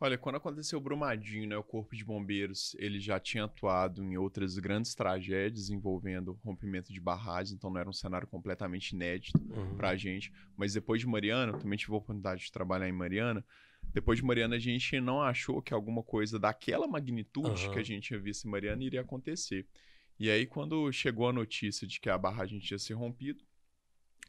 Olha, quando aconteceu o Brumadinho, né, o Corpo de Bombeiros, ele já tinha atuado em outras grandes tragédias envolvendo rompimento de barragens, então não era um cenário completamente inédito uhum. para a gente. Mas depois de Mariana, eu também tive a oportunidade de trabalhar em Mariana. Depois de Mariana, a gente não achou que alguma coisa daquela magnitude uhum. que a gente tinha visto em Mariana iria acontecer. E aí, quando chegou a notícia de que a barragem tinha se rompido,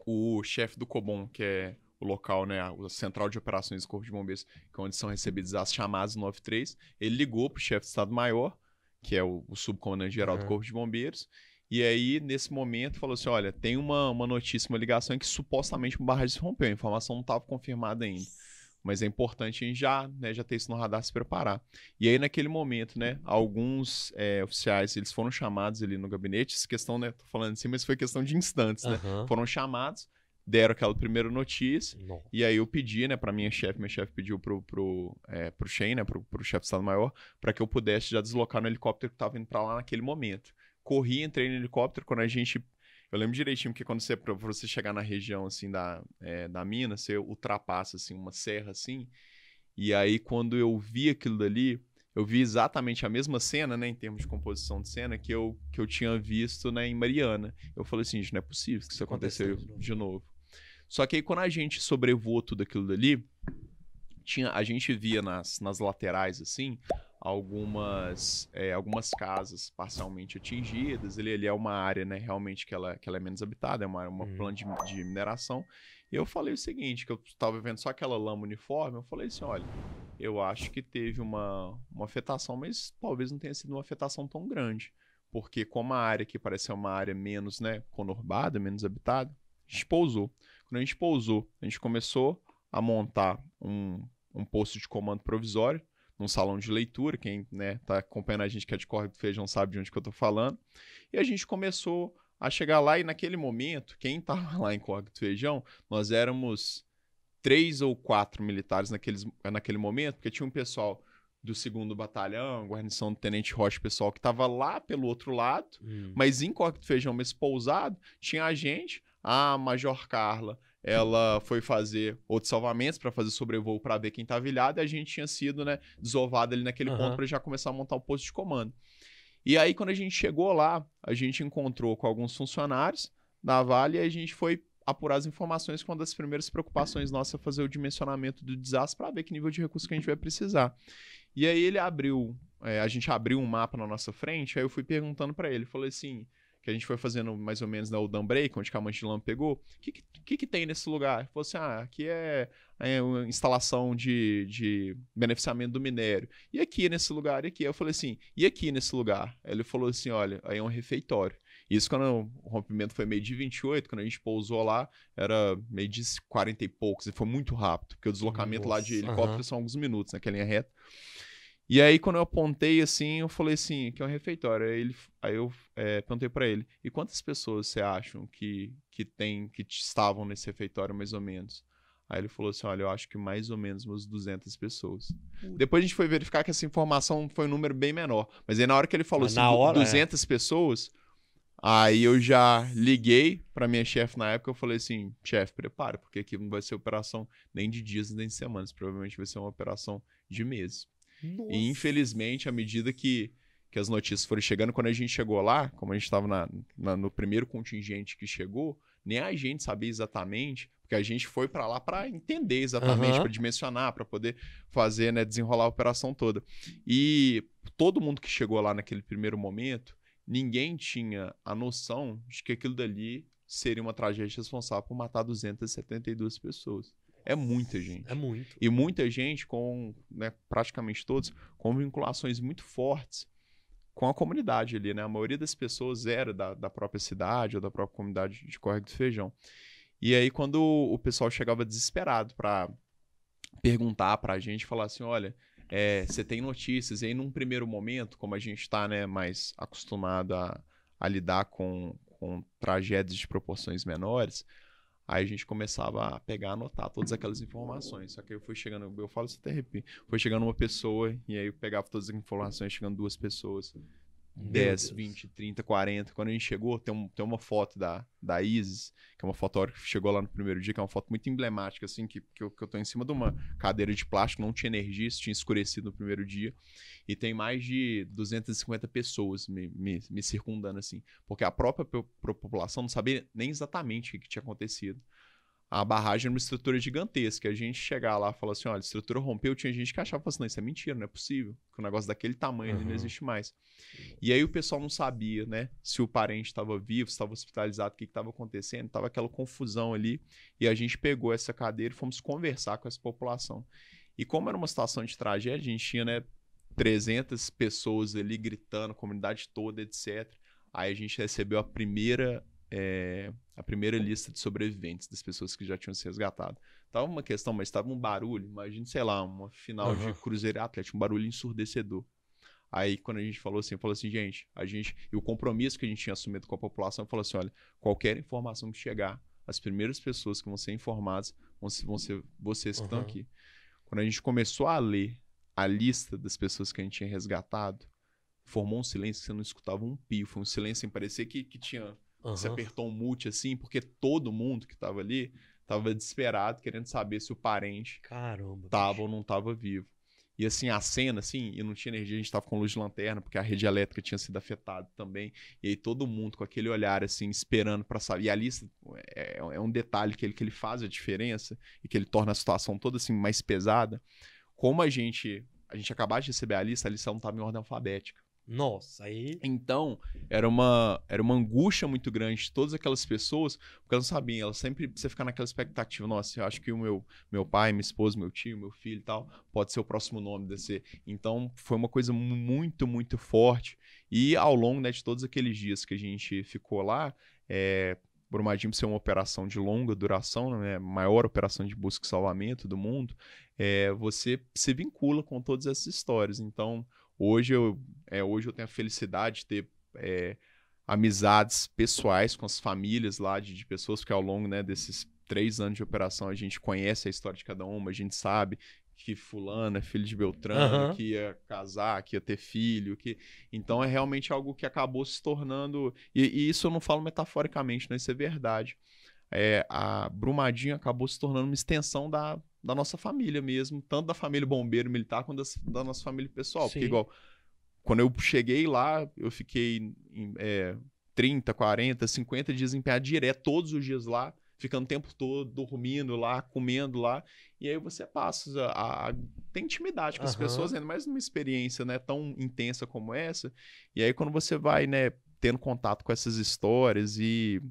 o chefe do Cobom, que é o local, né, a central de operações do Corpo de Bombeiros, que é onde são recebidas as chamadas 93. Ele ligou para o chefe de Estado-Maior, que é o, o subcomandante geral uhum. do Corpo de Bombeiros, e aí, nesse momento, falou assim: olha, tem uma, uma notícia, uma ligação em que supostamente uma barragem se rompeu, a informação não estava confirmada ainda. Mas é importante a gente já, né, já ter isso no radar se preparar. E aí, naquele momento, né, alguns é, oficiais eles foram chamados ali no gabinete, essa questão, né? Tô falando assim, mas foi questão de instantes, né? Foram chamados, deram aquela primeira notícia. Não. E aí eu pedi, né, pra minha chefe, minha chefe pediu pro, pro, é, pro Shane, né, pro, pro chefe do Estado-Maior, para que eu pudesse já deslocar no helicóptero que tava indo pra lá naquele momento. Corri, entrei no helicóptero, quando a gente... Eu lembro direitinho, porque quando você, pra você chegar na região, assim, da, é, da mina, você ultrapassa, assim, uma serra, assim, e aí quando eu vi aquilo dali, eu vi exatamente a mesma cena, né, em termos de composição de cena, que eu, que eu tinha visto né, em Mariana. Eu falei assim, gente, não é possível que isso aconteceu De novo. Só que aí quando a gente sobrevoou tudo aquilo dali, tinha, a gente via nas, nas laterais, assim, algumas é, algumas casas parcialmente atingidas. Ele, ele é uma área, né, realmente que ela, que ela é menos habitada, é uma, uma uhum. planta de, de, mineração. E eu falei o seguinte, que eu estava vendo só aquela lama uniforme, eu falei assim, olha, eu acho que teve uma, uma afetação, mas talvez não tenha sido uma afetação tão grande. Porque como a área que parece ser uma área menos, né, conurbada, menos habitada, é. expousou. Quando a gente pousou, a gente começou a montar um, um posto de comando provisório, num salão de leitura. Quem né, tá acompanhando a gente que é de Corre do Feijão sabe de onde que eu tô falando. E a gente começou a chegar lá e naquele momento, quem tava lá em Corre do Feijão, nós éramos três ou quatro militares naqueles, naquele momento, porque tinha um pessoal do segundo batalhão, guarnição do Tenente Rocha, pessoal que estava lá pelo outro lado, hum. mas em Corte do Feijão, mas pousado, tinha a gente, a Major Carla, ela foi fazer outros salvamentos para fazer sobrevoo para ver quem estava ilhado e a gente tinha sido, né, desovado ali naquele uhum. ponto para já começar a montar o posto de comando. E aí quando a gente chegou lá, a gente encontrou com alguns funcionários da Vale e a gente foi apurar as informações com uma das primeiras preocupações nossas é fazer o dimensionamento do desastre para ver que nível de recurso que a gente vai precisar. E aí ele abriu, é, a gente abriu um mapa na nossa frente, aí eu fui perguntando para ele, falei assim, que a gente foi fazendo mais ou menos na né, Oldham Break, onde Camantilão pegou, o que, que, que, tem nesse lugar? Falou assim, ah, aqui é, é uma instalação de, de beneficiamento do minério. E aqui nesse lugar, e aqui? Eu falei assim, e aqui nesse lugar? Ele falou assim, olha, aí é um refeitório. Isso quando o rompimento foi meio de 28, quando a gente pousou lá, era meio de 40 e poucos, e foi muito rápido, porque o deslocamento Nossa, lá de helicóptero são alguns minutos, naquela né, é linha reta. E aí, quando eu apontei assim, eu falei assim: aqui é um refeitório. Aí, ele, aí eu é, perguntei para ele: e quantas pessoas você acham que, que tem, que estavam nesse refeitório mais ou menos? Aí ele falou assim: olha, eu acho que mais ou menos umas 200 pessoas. Depois a gente foi verificar que essa informação foi um número bem menor. Mas aí na hora que ele falou assim: hora, 200 é. pessoas, aí eu já liguei para minha chefe na época. Eu falei assim: chefe, prepara, porque aqui não vai ser operação nem de dias nem de semanas. Provavelmente vai ser uma operação de meses. Nossa. E infelizmente, à medida que, que as notícias foram chegando, quando a gente chegou lá, como a gente estava no primeiro contingente que chegou, nem a gente sabia exatamente, porque a gente foi para lá para entender exatamente, uhum. para dimensionar, para poder fazer, né, desenrolar a operação toda. E todo mundo que chegou lá naquele primeiro momento, ninguém tinha a noção de que aquilo dali seria uma tragédia responsável por matar 272 pessoas. É muita gente. É muito. E muita gente com, né, praticamente todos, com vinculações muito fortes com a comunidade ali, né? A maioria das pessoas era da, da própria cidade ou da própria comunidade de Correio do Feijão. E aí, quando o pessoal chegava desesperado para perguntar para a gente, falar assim, olha, é, você é, tem notícias? E aí, num primeiro momento, como a gente está né, mais acostumado a, a lidar com, com tragédias de proporções menores, Aí a gente começava a pegar, anotar todas aquelas informações. Só que eu fui chegando, eu falo isso até arrepio. Foi chegando uma pessoa, e aí eu pegava todas as informações, chegando duas pessoas. 10, 20, 30, 40. Quando a gente chegou, tem, um, tem uma foto da, da Isis, que é uma fotógrafa que chegou lá no primeiro dia, que é uma foto muito emblemática, assim, que, que, eu, que eu tô em cima de uma cadeira de plástico, não tinha energia, isso tinha escurecido no primeiro dia. E tem mais de 250 pessoas me, me, me circundando, assim, porque a própria população não sabia nem exatamente o que, que tinha acontecido a barragem era uma estrutura gigantesca. A gente chegar lá e falar assim: olha, a estrutura rompeu, tinha gente que achava assim: não, isso é mentira, não é possível, que um negócio daquele tamanho uhum. não existe mais. E aí o pessoal não sabia, né, se o parente estava vivo, estava hospitalizado, o que estava acontecendo, estava aquela confusão ali. E a gente pegou essa cadeira e fomos conversar com essa população. E como era uma situação de tragédia, a gente tinha, né, 300 pessoas ali gritando, comunidade toda, etc. Aí a gente recebeu a primeira é, a primeira lista de sobreviventes das pessoas que já tinham se resgatado. Tava uma questão, mas tava um barulho, imagina, sei lá, uma final uhum. de Cruzeiro Atlético, um barulho ensurdecedor. Aí, quando a gente falou assim, falou assim, gente, a gente. E o compromisso que a gente tinha assumido com a população falou assim: olha, qualquer informação que chegar, as primeiras pessoas que vão ser informadas vão ser, vão ser vocês que uhum. estão aqui. Quando a gente começou a ler a lista das pessoas que a gente tinha resgatado, formou um silêncio que você não escutava um pio. Foi um silêncio sem parecer que, que tinha Uhum. Você apertou um mute assim, porque todo mundo que tava ali tava desesperado, querendo saber se o parente Caramba, tava bicho. ou não tava vivo. E assim, a cena, assim, e não tinha energia, a gente tava com luz de lanterna, porque a rede elétrica tinha sido afetada também. E aí todo mundo com aquele olhar, assim, esperando para saber. E a lista é, é, é, um detalhe que ele, que ele faz a diferença e que ele torna a situação toda, assim, mais pesada. Como a gente, a gente acabar de receber a lista, a lista não tava em ordem alfabética. Nossa, aí. Então, era uma, era uma angústia muito grande de todas aquelas pessoas, porque elas não sabiam, elas sempre. Você ficar naquela expectativa, nossa, eu acho que o meu, meu pai, minha esposa, meu tio, meu filho e tal, pode ser o próximo nome desse. Então, foi uma coisa muito, muito forte. E ao longo né, de todos aqueles dias que a gente ficou lá, é, eh, Brumadinho ser uma operação de longa duração, né, maior operação de busca e salvamento do mundo, é, você se vincula com todas essas histórias. Então, Hoje eu, é, hoje eu tenho a felicidade de ter é, amizades pessoais com as famílias lá de, de pessoas, porque ao longo né, desses três anos de operação a gente conhece a história de cada uma, a gente sabe que fulano é filho de Beltrano, uhum. que ia casar, que ia ter filho, que então é realmente algo que acabou se tornando e, e isso eu não falo metaforicamente, né? Isso é verdade. É, a Brumadinho acabou se tornando uma extensão da, da nossa família mesmo, tanto da família bombeiro militar quanto das, da nossa família pessoal. Sim. Porque, igual, quando eu cheguei lá, eu fiquei é, 30, 40, 50 dias empenhado direto, todos os dias lá, ficando o tempo todo, dormindo lá, comendo lá. E aí você passa a, a ter intimidade com uhum. as pessoas, ainda mais numa experiência né, tão intensa como essa. E aí, quando você vai, né, tendo contato com essas histórias e.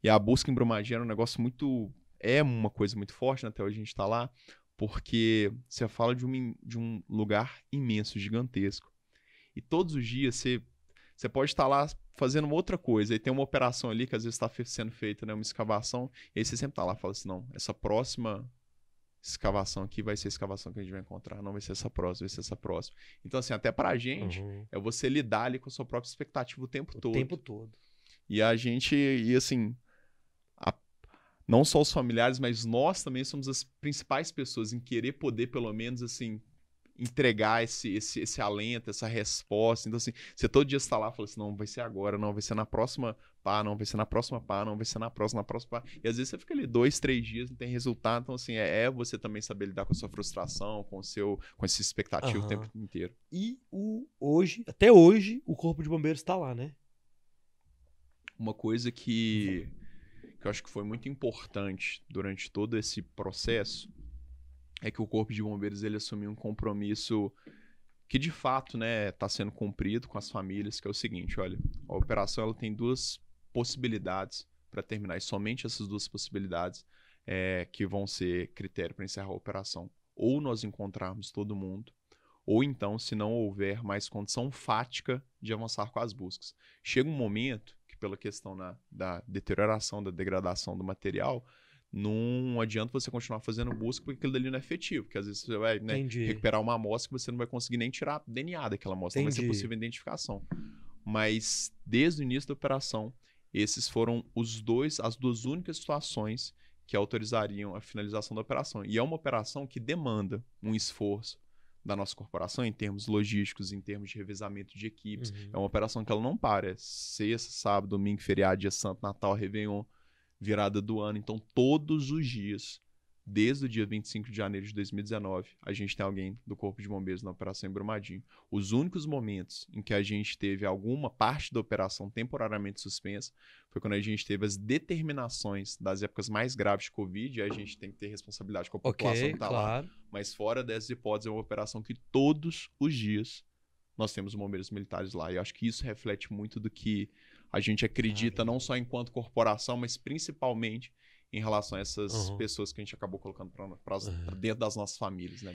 E a busca em Brumadinho era um negócio muito é uma coisa muito forte, né? até hoje a gente está lá, porque você fala de um, de um lugar imenso, gigantesco. E todos os dias você, você pode estar tá lá fazendo outra coisa, e tem uma operação ali que às vezes está sendo feita, né? uma escavação, e aí você sempre está lá e fala assim, não, essa próxima escavação aqui vai ser a escavação que a gente vai encontrar, não vai ser essa próxima, vai ser essa próxima. Então, assim, até para a gente, uhum. é você lidar ali com a sua própria expectativa o tempo o todo. O tempo todo. E a gente, e assim, não só os familiares, mas nós também somos as principais pessoas em querer poder, pelo menos, assim, entregar esse, esse, esse alento, essa resposta. Então, assim, você todo dia está lá e fala assim, não, vai ser agora, não, vai ser na próxima pá, não, vai ser na próxima pá, não, vai ser na próxima, na próxima pá. E às vezes você fica ali dois, três dias, não tem resultado. Então, assim, é, é você também saber lidar com a sua frustração, com o seu, com esse expectativa uhum. o tempo inteiro. E o hoje, até hoje, o Corpo de Bombeiros está lá, né? Uma coisa que que eu acho que foi muito importante durante todo esse processo, é que o Corpo de Bombeiros ele assumiu um compromisso que de fato né está sendo cumprido com as famílias que é o seguinte olha a operação ela tem duas possibilidades para terminar e somente essas duas possibilidades é, que vão ser critério para encerrar a operação ou nós encontrarmos todo mundo ou então se não houver mais condição fática de avançar com as buscas chega um momento pela questão na, da deterioração, da degradação do material, não adianta você continuar fazendo busca porque aquilo dali não é efetivo, porque às vezes você vai né, recuperar uma amostra que você não vai conseguir nem tirar DNA daquela amostra, Entendi. não vai ser possível identificação. Mas desde o início da operação, esses foram os dois, as duas únicas situações que autorizariam a finalização da operação. E é uma operação que demanda um esforço, da nossa corporação em termos logísticos, em termos de revezamento de equipes. Uhum. É uma operação que ela não para. É sexta, sábado, domingo, feriado, dia santo, Natal, Réveillon, virada do ano. Então, todos os dias desde o dia 25 de janeiro de 2019, a gente tem alguém do Corpo de Bombeiros na Operação em Brumadinho. Os únicos momentos em que a gente teve alguma parte da operação temporariamente suspensa foi quando a gente teve as determinações das épocas mais graves de Covid, e a gente tem que ter responsabilidade com a população okay, que está claro. lá. Mas fora dessas hipóteses, é uma operação que todos os dias nós temos bombeiros militares lá. E acho que isso reflete muito do que a gente acredita, não só enquanto corporação, mas principalmente em relação a essas uhum. pessoas que a gente acabou colocando para uhum. dentro das nossas famílias, né?